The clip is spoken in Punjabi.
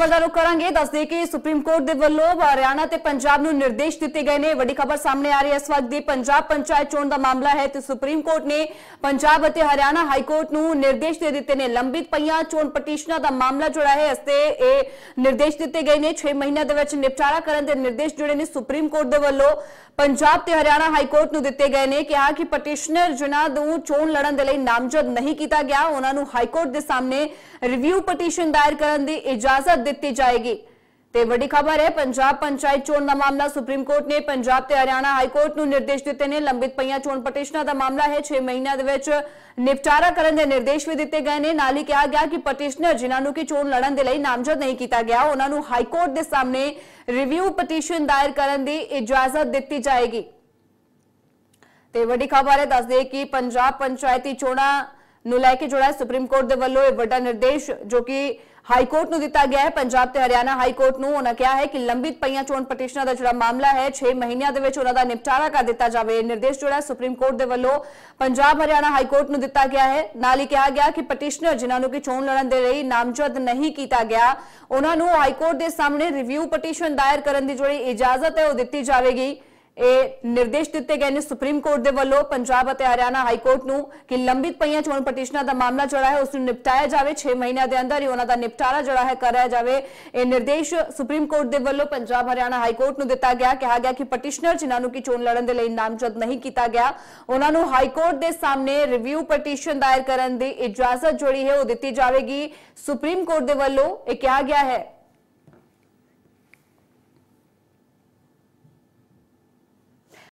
ਖਬਰਦਾਰੋ ਕਰਾਂਗੇ ਦੱਸਦੇ ਕਿ ਸੁਪਰੀਮ ਕੋਰਟ ਦੇ ਵੱਲੋਂ ਹਰਿਆਣਾ ਤੇ ਪੰਜਾਬ ਨੂੰ ਨਿਰਦੇਸ਼ ਦਿੱਤੇ ਗਏ ਨੇ ਵੱਡੀ ਖਬਰ ਸਾਹਮਣੇ ਆ ਰਹੀ ਹੈ ਇਸ ਵਕਤ ਦੀ ਪੰਜਾਬ ਪੰਚਾਇਤ ਚੋਣ ਦਾ ਮਾਮਲਾ ਹੈ ਤੇ ਸੁਪਰੀਮ ਕੋਰਟ ਨੇ ਪੰਜਾਬ ਅਤੇ ਹਰਿਆਣਾ ਹਾਈ ਕੋਰਟ ਨੂੰ ਨਿਰਦੇਸ਼ ਦੇ ਦਿੱਤੇ ਨੇ ਲੰਬਿਤ ਪਈਆਂ ਚੋਣ ਪਟੀਸ਼ਨਾਂ ਦਾ ਮਾਮਲਾ ਜੁੜਾ ਹੈ ਇਸ ਤੇ ਇਹ ਨਿਰਦੇਸ਼ ਦਿੱਤੇ ਗਏ ਨੇ 6 ਮਹੀਨਿਆਂ ਦੇ ਵਿੱਚ ਨਿਪਟਾਰਾ ਕਰਨ ਦੇ ਨਿਰਦੇਸ਼ ਜੁੜੇ ਨੇ ਸੁਪਰੀਮ ਕੋਰਟ ਦੇ ਵੱਲੋਂ ਪੰਜਾਬ ਤੇ ਹਰਿਆਣਾ ਹਾਈ ਕੋਰਟ ਨੂੰ ਦਿੱਤੇ ਗਏ ਨੇ ਕਿਹਾ ਕਿ ਪਟੀਸ਼ਨਰ ਜਿਨ੍ਹਾਂ ਨੂੰ ਚੋਣ ਲੜਨ ਦੇ ਲਈ ਨਾਮਜ਼ਦ ਨਹੀਂ ਕੀਤਾ ਗਿਆ ਉਹਨਾਂ ਨੂੰ ਹਾਈ ਕੋਰਟ ਦੇ ਸਾਹਮਣੇ ਰਿਵਿਊ ਪਟੀਸ਼ਨ ਦਾਇਰ ਕਰਨ ਦੀ ਇਜਾਜ਼ਤ ਦਿੱਤੀ ਜਾਏਗੀ ਤੇ ਵੱਡੀ ਖਬਰ ਹੈ ਪੰਜਾਬ ਪੰਚਾਇਤ ਚੋਣ ਦਾ ਮਾਮਲਾ ਸੁਪਰੀਮ ਕੋਰਟ ਨੇ ਪੰਜਾਬ ਤੇ ਹਰਿਆਣਾ ਹਾਈ ਕੋਰਟ ਨੂੰ ਨਿਰਦੇਸ਼ ਦਿੱਤੇ ਨੇ ਲੰਬਿਤ ਪਈਆਂ ਚੋਣ ਪਟੀਸ਼ਨਾਂ ਦਾ ਮਾਮਲਾ ਹੈ 6 ਮਹੀਨਿਆਂ ਦੇ ਵਿੱਚ ਨਿਪਟਾਰਾ ਕਰਨ ਦੇ ਨਿਰਦੇਸ਼ ਵੀ ਦਿੱਤੇ ਗਏ ਨੇ ਨਾਲ ਹੀ ਕਿਹਾ ਗਿਆ ਕਿ ਪਟੀਸ਼ਨਰ ਜਿਨ੍ਹਾਂ ਨੂੰ ਕਿ ਚੋਣ ਲੜਨ ਦੇ ਲਈ ਨਾਮਜ਼ਦ ਨਹੀਂ ਕੀਤਾ ਗਿਆ ਉਹਨਾਂ ਨੂੰ ਹਾਈ ਕੋਰਟ ਦੇ ਸਾਹਮਣੇ ਰਿਵਿਊ ਪਟੀਸ਼ਨ ਦਾਇਰ ਕਰਨ ਦੀ ਇਜਾਜ਼ਤ ਦਿੱਤੀ ਜਾਏਗੀ ਤੇ ਵੱਡੀ ਖਬਰ ਹੈ ਦੱਸਦੇ ਕਿ ਪੰਜਾਬ ਪੰਚਾਇਤੀ ਚੋਣਾਂ ਨੂੰ ਲੈ ਕੇ ਜੁੜਾ ਸੁਪਰੀਮ ਕੋਰਟ ਦੇ ਵੱਲੋਂ ਇਹ ਵੱਡਾ ਨਿਰਦੇਸ਼ ਜੋ ਕਿ ਹਾਈ ਕੋਰਟ ਨੂੰ ਦਿੱਤਾ ਗਿਆ ਹੈ ਪੰਜਾਬ ਤੇ ਹਰਿਆਣਾ ਹਾਈ ਕੋਰਟ ਨੂੰ ਉਹਨਾਂ ਕਿਹਾ ਹੈ ਕਿ ਲੰਬਿਤ ਪਈਆਂ ਚੋਣ ਪਟੀਸ਼ਨਾਂ ਦਾ ਜਿਹੜਾ ਮਾਮਲਾ ਹੈ 6 ਮਹੀਨਿਆਂ ਦੇ ਵਿੱਚ ਉਹਨਾਂ ਦਾ ਨਿਪਟਾਰਾ ਕਰ ਦਿੱਤਾ ਜਾਵੇ ਨਿਰਦੇਸ਼ ਜਿਹੜਾ ਸੁਪਰੀਮ ਕੋਰਟ ਦੇ ਵੱਲੋਂ ਪੰਜਾਬ ਹਰਿਆਣਾ ਹਾਈ ਕੋਰਟ ਨੂੰ ਦਿੱਤਾ ਗਿਆ ਹੈ ਨਾਲ ਹੀ ਕਿਹਾ ਗਿਆ ਕਿ ਪਟੀਸ਼ਨਰ ਜਿਨ੍ਹਾਂ ਨੂੰ ਕਿ ਚੋਣ ਲੜਨ ਦੇ ਲਈ ਨਾਮਜ਼ਦ ਨਹੀਂ ਕੀਤਾ ਗਿਆ ਉਹਨਾਂ ਨੂੰ ਹਾਈ ਕੋਰਟ ਦੇ ਸਾਹਮਣੇ ਰਿਵਿਊ ਪਟੀਸ਼ਨ ਦਾਇਰ ਕਰਨ ਦੀ ਜਿਹੜੀ ਇਜਾਜ਼ਤ ਹੈ ਉਹ ਦਿੱਤੀ ਜਾਵੇਗੀ ਇਹ ਨਿਰਦੇਸ਼ ਦਿੱਤੇ ਗਏ ਨੇ ਸੁਪਰੀਮ ਕੋਰਟ ਦੇ ਵੱਲੋਂ ਪੰਜਾਬ ਅਤੇ ਹਰਿਆਣਾ ਹਾਈ ਕੋਰਟ ਨੂੰ ਕਿ ਲੰਬਿਤ ਪਈਆਂ ਚੋਣ ਪਟੀਸ਼ਨਾਂ ਦਾ ਮਾਮਲਾ ਜਿਹੜਾ ਹੈ ਉਸ ਨੂੰ ਨਿਪਟਾਇਆ ਜਾਵੇ 6 ਮਹੀਨਿਆਂ ਦੇ ਅੰਦਰ ਹੀ ਉਹਨਾਂ ਦਾ ਨਿਪਟਾਰਾ ਜਿਹੜਾ ਹੈ ਕਰਾਇਆ ਜਾਵੇ ਇਹ ਨਿਰਦੇਸ਼ ਸੁਪਰੀਮ ਕੋਰਟ ਦੇ ਵੱਲੋਂ ਪੰਜਾਬ ਹਰਿਆਣਾ ਹਾਈ ਕੋਰਟ ਨੂੰ ਦਿੱਤਾ ਗਿਆ ਕਿਹਾ ਗਿਆ ਕਿ ਪਟੀਸ਼ਨਰ ਜਿਨ੍ਹਾਂ ਨੂੰ ਕਿ ਚੋਣ ਲੜਨ ਦੇ ਲਈ ਨਾਮਜ਼ਦ ਨਹੀਂ ਕੀਤਾ ਗਿਆ ਉਹਨਾਂ ਨੂੰ ਹਾਈ ਕੋਰਟ ਦੇ ਸਾਹਮਣੇ ਰਿਵਿਊ ਪਟੀਸ਼ਨ ਦਾਇਰ ਕਰਨ ਦੀ ਇਜਾਜ਼ਤ ਜੁੜੀ ਹੈ ਉਹ ਦਿੱਤੀ ਜਾਵੇਗੀ ਸੁਪਰੀਮ ਕੋਰਟ ਦੇ ਵੱਲੋਂ ਇਹ ਕਿਹਾ ਗਿਆ ਹੈ